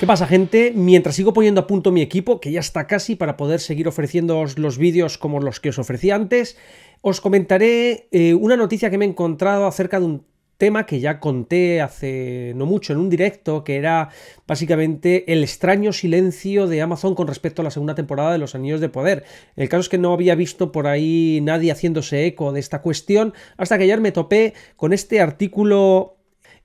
¿Qué pasa gente? Mientras sigo poniendo a punto mi equipo, que ya está casi para poder seguir ofreciéndoos los vídeos como los que os ofrecí antes, os comentaré eh, una noticia que me he encontrado acerca de un tema que ya conté hace no mucho en un directo, que era básicamente el extraño silencio de Amazon con respecto a la segunda temporada de Los Anillos de Poder. El caso es que no había visto por ahí nadie haciéndose eco de esta cuestión, hasta que ayer me topé con este artículo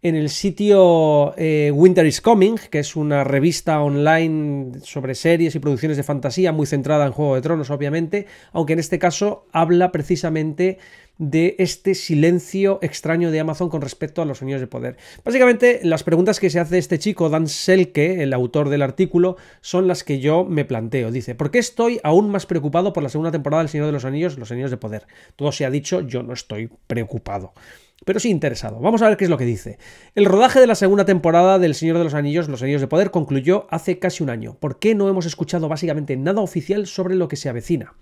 en el sitio eh, Winter is Coming, que es una revista online sobre series y producciones de fantasía, muy centrada en Juego de Tronos, obviamente, aunque en este caso habla precisamente de este silencio extraño de Amazon con respecto a los Señores de poder. Básicamente, las preguntas que se hace este chico, Dan Selke, el autor del artículo, son las que yo me planteo. Dice, ¿por qué estoy aún más preocupado por la segunda temporada del Señor de los Anillos, los Anillos de Poder? Todo se ha dicho, yo no estoy preocupado pero sí interesado. Vamos a ver qué es lo que dice. El rodaje de la segunda temporada del Señor de los Anillos, Los Anillos de Poder, concluyó hace casi un año. ¿Por qué no hemos escuchado básicamente nada oficial sobre lo que se avecina?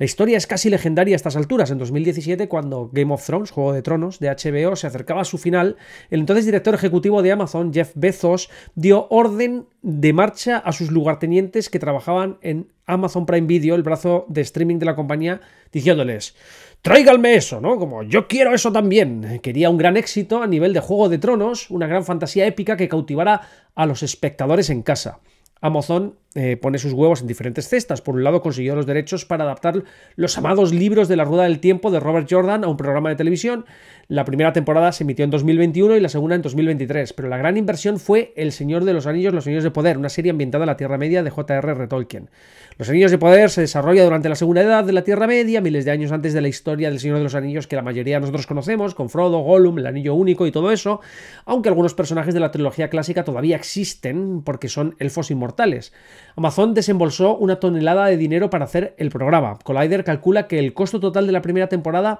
La historia es casi legendaria a estas alturas. En 2017, cuando Game of Thrones, Juego de Tronos, de HBO, se acercaba a su final, el entonces director ejecutivo de Amazon, Jeff Bezos, dio orden de marcha a sus lugartenientes que trabajaban en Amazon Prime Video, el brazo de streaming de la compañía, diciéndoles, tráiganme eso, ¿no? Como yo quiero eso también. Quería un gran éxito a nivel de Juego de Tronos, una gran fantasía épica que cautivara a los espectadores en casa. Amazon eh, pone sus huevos en diferentes cestas. Por un lado, consiguió los derechos para adaptar los amados libros de la Rueda del Tiempo de Robert Jordan a un programa de televisión la primera temporada se emitió en 2021 y la segunda en 2023, pero la gran inversión fue El Señor de los Anillos, Los Anillos de Poder, una serie ambientada en la Tierra Media de J.R.R. Tolkien. Los Anillos de Poder se desarrolla durante la Segunda Edad de la Tierra Media, miles de años antes de la historia del Señor de los Anillos que la mayoría de nosotros conocemos, con Frodo, Gollum, el Anillo Único y todo eso, aunque algunos personajes de la trilogía clásica todavía existen porque son elfos inmortales. Amazon desembolsó una tonelada de dinero para hacer el programa. Collider calcula que el costo total de la primera temporada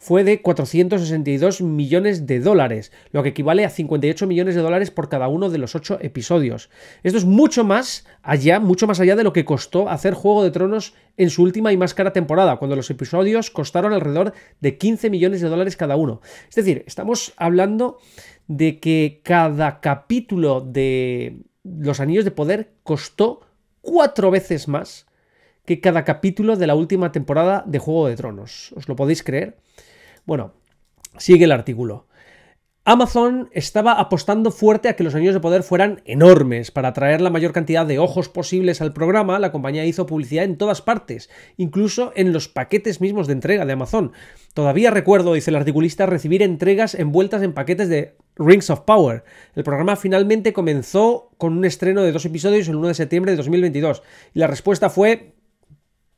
fue de 462 millones de dólares, lo que equivale a 58 millones de dólares por cada uno de los ocho episodios. Esto es mucho más allá, mucho más allá de lo que costó hacer Juego de Tronos en su última y más cara temporada, cuando los episodios costaron alrededor de 15 millones de dólares cada uno. Es decir, estamos hablando de que cada capítulo de Los Anillos de Poder costó cuatro veces más que cada capítulo de la última temporada de Juego de Tronos. ¿Os lo podéis creer? Bueno, sigue el artículo. Amazon estaba apostando fuerte a que los anillos de poder fueran enormes. Para atraer la mayor cantidad de ojos posibles al programa, la compañía hizo publicidad en todas partes, incluso en los paquetes mismos de entrega de Amazon. Todavía recuerdo, dice el articulista, recibir entregas envueltas en paquetes de Rings of Power. El programa finalmente comenzó con un estreno de dos episodios el 1 de septiembre de 2022. Y la respuesta fue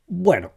bueno,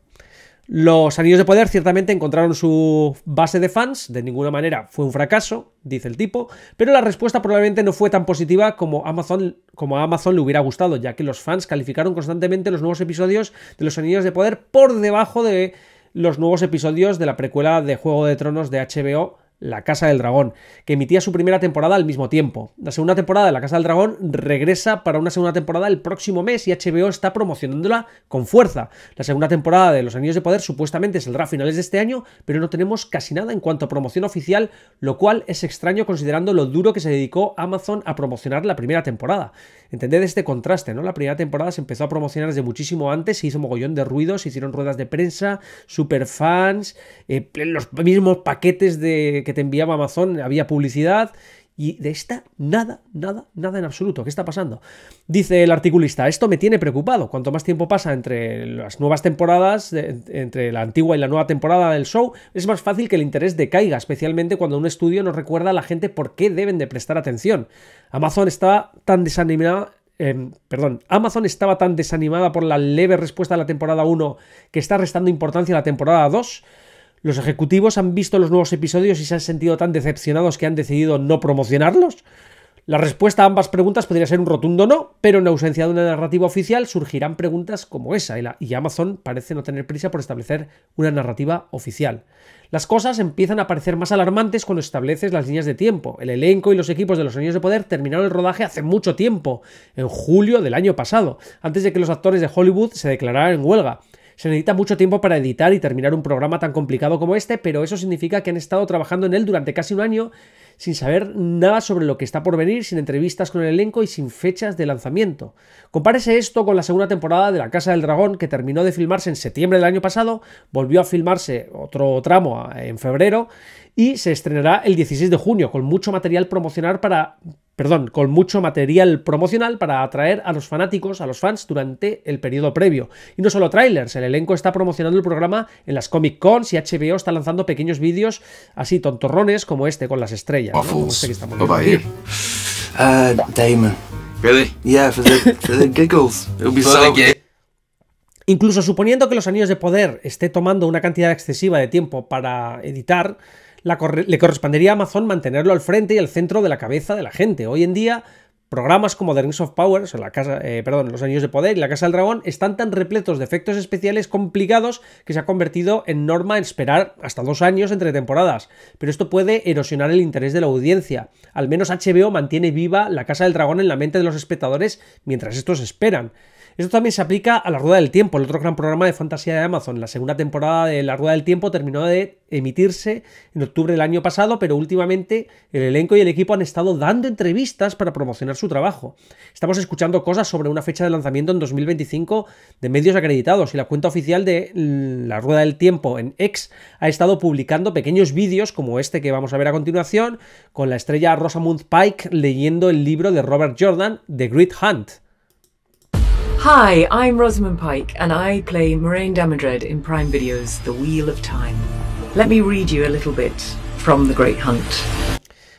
los Anillos de Poder ciertamente encontraron su base de fans, de ninguna manera fue un fracaso, dice el tipo, pero la respuesta probablemente no fue tan positiva como, Amazon, como a Amazon le hubiera gustado, ya que los fans calificaron constantemente los nuevos episodios de los Anillos de Poder por debajo de los nuevos episodios de la precuela de Juego de Tronos de HBO la Casa del Dragón, que emitía su primera temporada al mismo tiempo. La segunda temporada de La Casa del Dragón regresa para una segunda temporada el próximo mes y HBO está promocionándola con fuerza. La segunda temporada de Los Anillos de Poder supuestamente saldrá a finales de este año, pero no tenemos casi nada en cuanto a promoción oficial, lo cual es extraño considerando lo duro que se dedicó Amazon a promocionar la primera temporada. Entended este contraste, ¿no? La primera temporada se empezó a promocionar desde muchísimo antes, se hizo mogollón de ruidos, se hicieron ruedas de prensa, superfans, fans, eh, los mismos paquetes de que te enviaba Amazon había publicidad y de esta nada, nada, nada en absoluto. ¿Qué está pasando? Dice el articulista, esto me tiene preocupado. Cuanto más tiempo pasa entre las nuevas temporadas, entre la antigua y la nueva temporada del show, es más fácil que el interés decaiga, especialmente cuando un estudio nos recuerda a la gente por qué deben de prestar atención. Amazon está tan desanimada, em, perdón, Amazon estaba tan desanimada por la leve respuesta de la temporada 1 que está restando importancia a la temporada 2. ¿Los ejecutivos han visto los nuevos episodios y se han sentido tan decepcionados que han decidido no promocionarlos? La respuesta a ambas preguntas podría ser un rotundo no, pero en ausencia de una narrativa oficial surgirán preguntas como esa, y Amazon parece no tener prisa por establecer una narrativa oficial. Las cosas empiezan a parecer más alarmantes cuando estableces las líneas de tiempo. El elenco y los equipos de los años de Poder terminaron el rodaje hace mucho tiempo, en julio del año pasado, antes de que los actores de Hollywood se declararan en huelga. Se necesita mucho tiempo para editar y terminar un programa tan complicado como este, pero eso significa que han estado trabajando en él durante casi un año sin saber nada sobre lo que está por venir, sin entrevistas con el elenco y sin fechas de lanzamiento. Compárese esto con la segunda temporada de La Casa del Dragón, que terminó de filmarse en septiembre del año pasado, volvió a filmarse otro tramo eh, en febrero y se estrenará el 16 de junio, con mucho material promocional para perdón, con mucho material promocional para atraer a los fanáticos, a los fans, durante el periodo previo. Y no solo trailers, el elenco está promocionando el programa en las Comic Cons y HBO está lanzando pequeños vídeos así tontorrones como este con las estrellas. Este Incluso suponiendo que Los Anillos de Poder esté tomando una cantidad excesiva de tiempo para editar, le correspondería a Amazon mantenerlo al frente y al centro de la cabeza de la gente. Hoy en día, programas como The Rings of Power, o la casa, eh, Los años de Poder y La Casa del Dragón están tan repletos de efectos especiales complicados que se ha convertido en norma esperar hasta dos años entre temporadas. Pero esto puede erosionar el interés de la audiencia. Al menos HBO mantiene viva La Casa del Dragón en la mente de los espectadores mientras estos esperan. Esto también se aplica a La Rueda del Tiempo, el otro gran programa de fantasía de Amazon. La segunda temporada de La Rueda del Tiempo terminó de emitirse en octubre del año pasado, pero últimamente el elenco y el equipo han estado dando entrevistas para promocionar su trabajo. Estamos escuchando cosas sobre una fecha de lanzamiento en 2025 de medios acreditados y la cuenta oficial de La Rueda del Tiempo en X ha estado publicando pequeños vídeos como este que vamos a ver a continuación con la estrella Rosamund Pike leyendo el libro de Robert Jordan, The Great Hunt. Hi, I'm Rosamund Pike and I play Moraine Damodred in Prime Video's The Wheel of Time. Let me read you a little bit from The Great Hunt.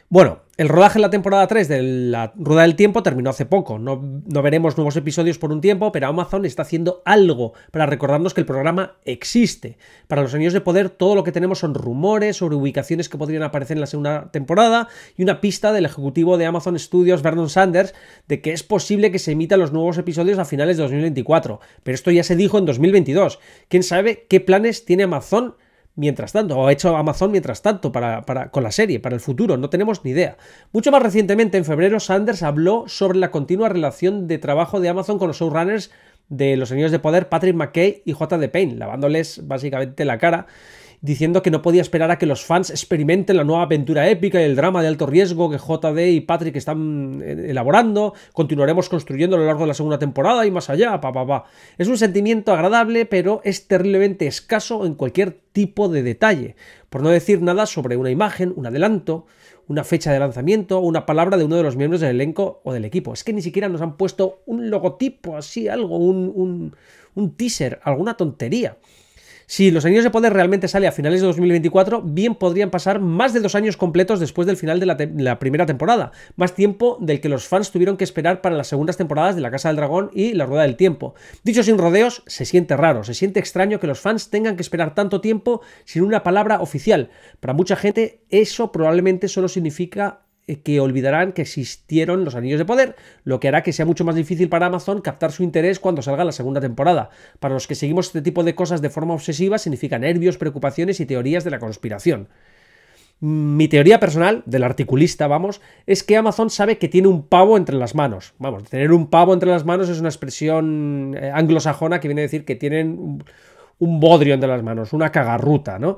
Bueno, El rodaje en la temporada 3 de la Rueda del Tiempo terminó hace poco. No, veremos nuevos episodios por un tiempo, pero Amazon está haciendo algo para recordarnos que el programa existe. Para los años de Poder, todo lo que tenemos son rumores sobre ubicaciones que podrían aparecer en la segunda temporada y una pista del ejecutivo de Amazon Studios, Vernon Sanders, de que es posible que se emitan los nuevos episodios a finales de 2024. Pero esto ya se dijo en 2022. ¿Quién sabe qué planes tiene Amazon? mientras tanto, o ha hecho Amazon mientras tanto para, para, con la serie, para el futuro, no tenemos ni idea. Mucho más recientemente, en febrero, Sanders habló sobre la continua relación de trabajo de Amazon con los showrunners de Los Señores de Poder, Patrick McKay y J.D. Payne, lavándoles básicamente la cara diciendo que no podía esperar a que los fans experimenten la nueva aventura épica y el drama de alto riesgo que JD y Patrick están eh, elaborando, continuaremos construyendo a lo largo de la segunda temporada y más allá, pa, pa, pa. Es un sentimiento agradable, pero es terriblemente escaso en cualquier tipo de detalle, por no decir nada sobre una imagen, un adelanto, una fecha de lanzamiento o una palabra de uno de los miembros del elenco o del equipo. Es que ni siquiera nos han puesto un logotipo así, algo, un, un, un teaser, alguna tontería. Si Los Anillos de Poder realmente sale a finales de 2024, bien podrían pasar más de dos años completos después del final de la, la primera temporada, más tiempo del que los fans tuvieron que esperar para las segundas temporadas de La Casa del Dragón y La Rueda del Tiempo. Dicho sin rodeos, se siente raro, se siente extraño que los fans tengan que esperar tanto tiempo sin una palabra oficial. Para mucha gente eso probablemente solo significa que olvidarán que existieron los anillos de poder, lo que hará que sea mucho más difícil para Amazon captar su interés cuando salga la segunda temporada. Para los que seguimos este tipo de cosas de forma obsesiva significa nervios, preocupaciones y teorías de la conspiración. Mi teoría personal, del articulista, vamos, es que Amazon sabe que tiene un pavo entre las manos. Vamos, tener un pavo entre las manos es una expresión eh, anglosajona que viene a decir que tienen un bodrio entre las manos, una cagarruta, ¿no?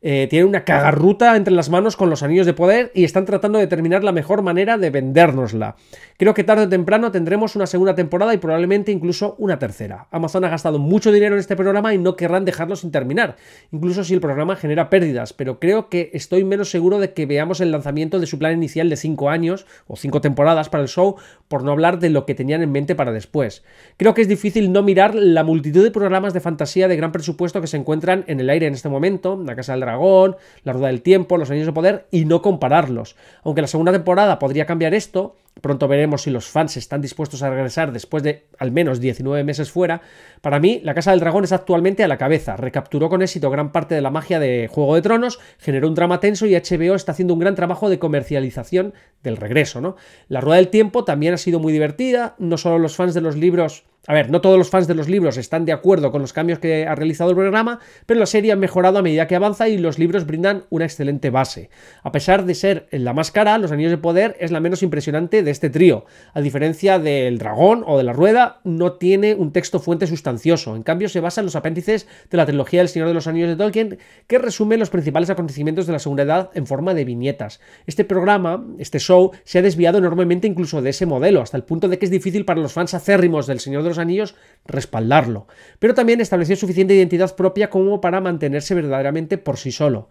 Eh, tienen una cagarruta entre las manos con los anillos de poder y están tratando de determinar la mejor manera de vendérnosla. Creo que tarde o temprano tendremos una segunda temporada y probablemente incluso una tercera. Amazon ha gastado mucho dinero en este programa y no querrán dejarlo sin terminar, incluso si el programa genera pérdidas, pero creo que estoy menos seguro de que veamos el lanzamiento de su plan inicial de 5 años o 5 temporadas para el show, por no hablar de lo que tenían en mente para después. Creo que es difícil no mirar la multitud de programas de fantasía de gran presupuesto que se encuentran en el aire en este momento, La Casa del Dragón, La Rueda del Tiempo, Los Años de Poder y no compararlos. Aunque la segunda temporada podría cambiar esto, pronto veremos si los fans están dispuestos a regresar después de al menos 19 meses fuera. Para mí, La Casa del Dragón es actualmente a la cabeza. Recapturó con éxito gran parte de la magia de Juego de Tronos, generó un drama tenso y HBO está haciendo un gran trabajo de comercialización del regreso, ¿no? La Rueda del Tiempo también ha sido muy divertida, no solo los fans de los libros a ver, no todos los fans de los libros están de acuerdo con los cambios que ha realizado el programa, pero la serie ha mejorado a medida que avanza y los libros brindan una excelente base. A pesar de ser la más cara, Los Anillos de Poder es la menos impresionante de este trío. A diferencia del Dragón o de la Rueda, no tiene un texto fuente sustancioso. En cambio, se basa en los apéndices de la trilogía del Señor de los Anillos de Tolkien, que resume los principales acontecimientos de la Segunda Edad en forma de viñetas. Este programa, este show, se ha desviado enormemente incluso de ese modelo, hasta el punto de que es difícil para los fans acérrimos del Señor de los Anillos respaldarlo, pero también estableció suficiente identidad propia como para mantenerse verdaderamente por sí solo.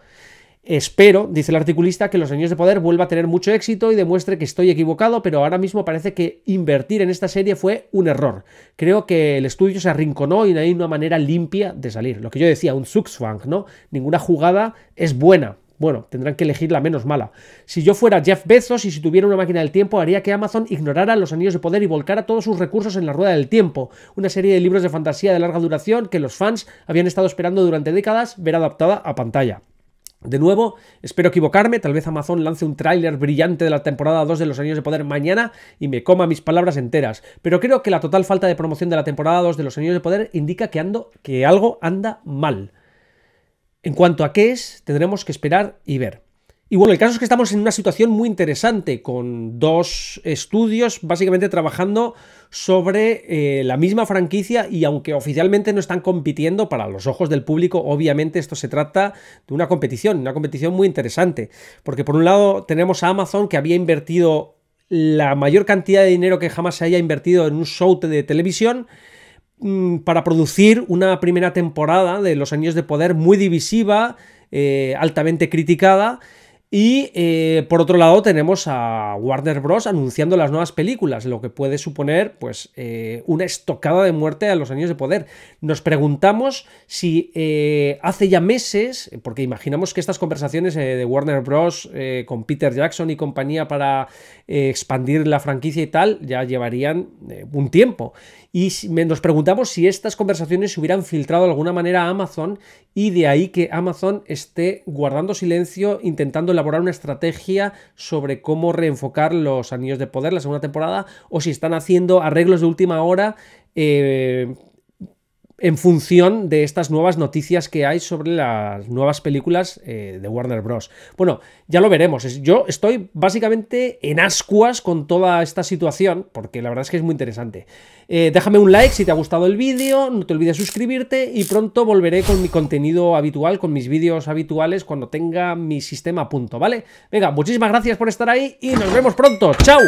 Espero, dice el articulista, que los años de Poder vuelva a tener mucho éxito y demuestre que estoy equivocado, pero ahora mismo parece que invertir en esta serie fue un error. Creo que el estudio se arrinconó y no hay una manera limpia de salir. Lo que yo decía, un Zugzwang, ¿no? Ninguna jugada es buena bueno, tendrán que elegir la menos mala. Si yo fuera Jeff Bezos y si tuviera una máquina del tiempo, haría que Amazon ignorara los anillos de poder y volcara todos sus recursos en la rueda del tiempo, una serie de libros de fantasía de larga duración que los fans habían estado esperando durante décadas ver adaptada a pantalla. De nuevo, espero equivocarme, tal vez Amazon lance un tráiler brillante de la temporada 2 de Los Anillos de Poder mañana y me coma mis palabras enteras, pero creo que la total falta de promoción de la temporada 2 de Los Anillos de Poder indica que, ando, que algo anda mal. En cuanto a qué es, tendremos que esperar y ver. Y bueno, el caso es que estamos en una situación muy interesante, con dos estudios básicamente trabajando sobre eh, la misma franquicia y aunque oficialmente no están compitiendo, para los ojos del público obviamente esto se trata de una competición, una competición muy interesante, porque por un lado tenemos a Amazon que había invertido la mayor cantidad de dinero que jamás se haya invertido en un show de televisión, Mm, para producir una primera temporada de Los Años de Poder muy divisiva, eh, altamente criticada y eh, por otro lado tenemos a Warner Bros. anunciando las nuevas películas, lo que puede suponer pues eh, una estocada de muerte a los años de poder. Nos preguntamos si eh, hace ya meses, porque imaginamos que estas conversaciones de Warner Bros. con Peter Jackson y compañía para expandir la franquicia y tal ya llevarían un tiempo. Y nos preguntamos si estas conversaciones se hubieran filtrado de alguna manera a Amazon y de ahí que Amazon esté guardando silencio intentando elaborar una estrategia sobre cómo reenfocar los anillos de poder la segunda temporada o si están haciendo arreglos de última hora eh, en función de estas nuevas noticias que hay sobre las nuevas películas eh, de Warner Bros. Bueno, ya lo veremos. Yo estoy básicamente en ascuas con toda esta situación, porque la verdad es que es muy interesante. Eh, déjame un like si te ha gustado el vídeo, no te olvides suscribirte y pronto volveré con mi contenido habitual, con mis vídeos habituales, cuando tenga mi sistema a punto, ¿vale? Venga, muchísimas gracias por estar ahí y nos vemos pronto. ¡Chao!